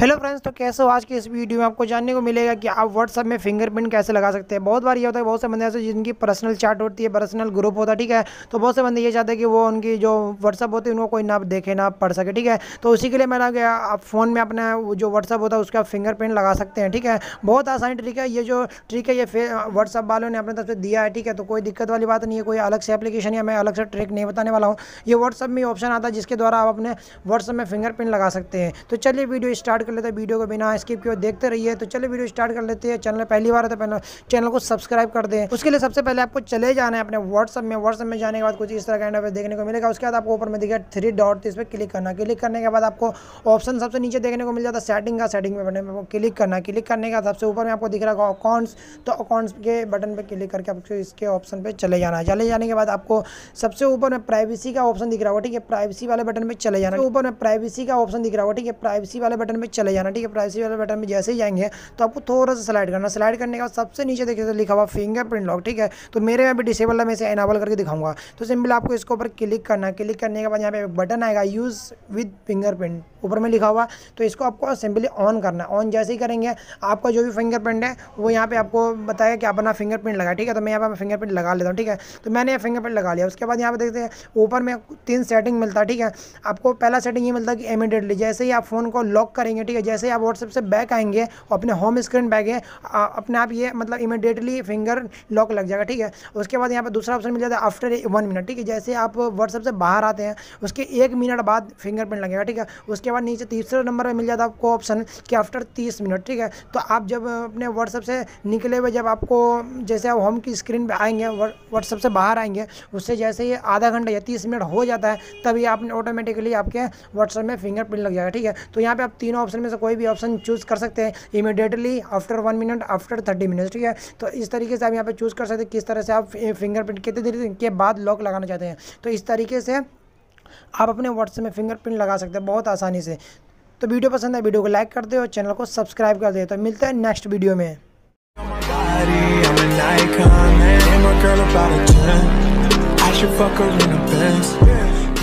Hello friends तो कैसे हो आज की इस वीडियो में आपको जानने को मिलेगा कि आप व्हाट्सअप में फिंगरप्रिंट कैसे लगा सकते हैं बहुत बार ये होता है बहुत से बंदे ऐसे जिनकी पर्सनल चैट होती है पर्सनल ग्रुप होता है ठीक है तो बहुत से बंदे ये चाहते हैं कि वो उनकी जो व्हाट्सअप होती है उनको कोई ना देखे ना पढ़ सके ठीक है तो उसी के लिए मैंने गया आप फ़ोन में अपना जो व्हाट्सअप होता है उसका फिंगरप्रिंट लगा सकते हैं ठीक है बहुत आसानी ट्रिक है ये जो ट्रिक है ये व्हाट्सअप वालों ने अपने तरफ से दिया है ठीक है तो कोई दिक्कत वाली बात नहीं है कोई अलग से एप्लीकेशन या मैं अलग से ट्रिक नहीं बताने वाला हूँ ये व्हाट्सअप में ऑप्शन आता है जिसके द्वारा आप अपने व्हाट्सअप में फिंगरप्रिंट लगा सकते हैं तो चलिए वीडियो स्टार्ट स्टार्ट कर लेते हैं वीडियो को बिना स्किप किए देखते रहिए तो चलिए वीडियो स्टार्ट कर लेते हैं चैनल पहली बार है तो पहले चैनल को सब्सक्राइब कर दें उसके लिए सबसे पहले आपको चले जाना है अपने व्हाट्सअप में व्हाट्सअप में जाने के बाद कुछ इस तरह का देखने को मिलेगा उसके बाद आपको ऊपर में दिखेगा थ्री डॉट इस पर क्लिक करना क्लिक करने के बाद आपको ऑप्शन सबसे नीचे देखने को मिल जाता है सेटिंग का सेटिंग में आपको क्लिक करना क्लिक करने का सबसे ऊपर में आपको दिख रहा होगा अकाउंट्स तो अकाउंट्स के बटन पर क्लिक करके आपको इसके ऑप्शन पर चले जाना है चले जाने के बाद आपको सबसे ऊपर में प्राइवेसी का ऑप्शन दिख रहा होगा ठीक है प्राइवेसी वाले बटन पर चले जाना ऊपर में प्राइवेसी का ऑप्शन दिख रहा होगा ठीक है प्राइवेसी वाले बटन पर चले जाना ठीक है प्राइवेसी वाले बटन में जैसे ही जाएंगे तो आपको थोड़ा सा स्लाइड करना स्लाइड करने का सबसे नीचे देखिए तो लिखा हुआ फिंगरप्रिंट लॉक ठीक है तो मेरे यहाँ भी डिसेबल है मैं इसे एनाबल करके दिखाऊंगा तो सिंपल आपको इसके ऊपर क्लिक करना क्लिक करने के बाद यहाँ पे एक बटन आएगा यूज़ विद फिंगरप्रिंट ऊपर में लिखा हुआ तो इसको आपको सिंपली ऑन करना ऑन जैसे ही करेंगे आपका जो भी फिंगरप्रिंट है वो यहाँ पे आपको बताएगा कि आप अपना फिंगरप्रिंट लगा ठीक है तो मैं यहाँ पर फिंगरप्रिंट लगा लेता हूँ ठीक है तो मैंने यहाँ फिंगरप्रिंट लगा लिया उसके बाद यहाँ पे देखते हैं ऊपर में तीन सेटिंग मिलता है ठीक है आपको पहला सेटिंग ये मिलता है कि इमीडिएटली जैसे ही आप फ़ोन को लॉक करेंगे ठीक है जैसे आप व्हाट्सएप से बैक आएंगे और अपने होम स्क्रीन बैक है अपने आप ये मतलब इमीडिएटली फिंगर लॉक लग जाएगा ठीक है उसके बाद यहाँ पर दूसरा ऑप्शन मिल जाता है आफ्टर वन मिनट ठीक है जैसे आप व्हाट्सएप से बाहर आते हैं उसके एक मिनट बाद फिंगरप्रिंट लगेगा ठीक है उसके बाद नीचे तीसरे नंबर में मिल जाता है आपको ऑप्शन कि आफ्टर तीस मिनट ठीक है तो आप जब अपने व्हाट्सएप से निकले हुए जब आपको जैसे आप होम की स्क्रीन पर आएंगे व्हाट्सएप से बाहर आएंगे उससे जैसे ही आधा घंटा या तीस मिनट हो जाता है तभी आपने ऑटोमेटिकली आपके व्हाट्सएप में फिंगरप्रिंट लग जाएगा ठीक है तो यहाँ पर आप तीनों ऑप्शन ऑप्शन में से कोई भी ऑप्शन चूज़ कर सकते हैं immediately after one minute after thirty minute ठीक है तो इस तरीके से आप यहाँ पर चूज़ कर सकते हैं किस तरह से आप फिंगरप्रिंट कितने देर के बाद लॉक लगाना चाहते हैं तो इस तरीके से आप अपने व्हाट्सएप में फिंगरप्रिंट लगा सकते हैं बहुत आसानी से तो वीडियो पसंद है वीडियो को लाइक कर दे और चैनल को सब्सक्राइब कर दे तो मिलते हैं नेक्स्ट वीडियो में I should fuck her in a Benz.